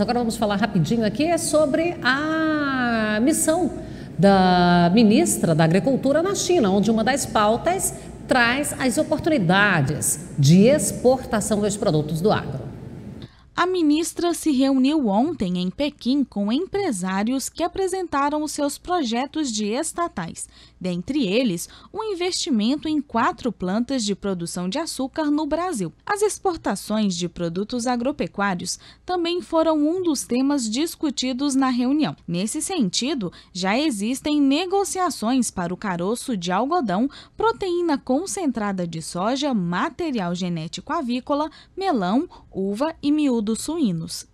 Agora vamos falar rapidinho aqui é sobre a missão da ministra da Agricultura na China, onde uma das pautas traz as oportunidades de exportação dos produtos do agro. A ministra se reuniu ontem em Pequim com empresários que apresentaram os seus projetos de estatais, dentre eles um investimento em quatro plantas de produção de açúcar no Brasil. As exportações de produtos agropecuários também foram um dos temas discutidos na reunião. Nesse sentido, já existem negociações para o caroço de algodão, proteína concentrada de soja, material genético avícola, melão, uva e miúdo dos suínos,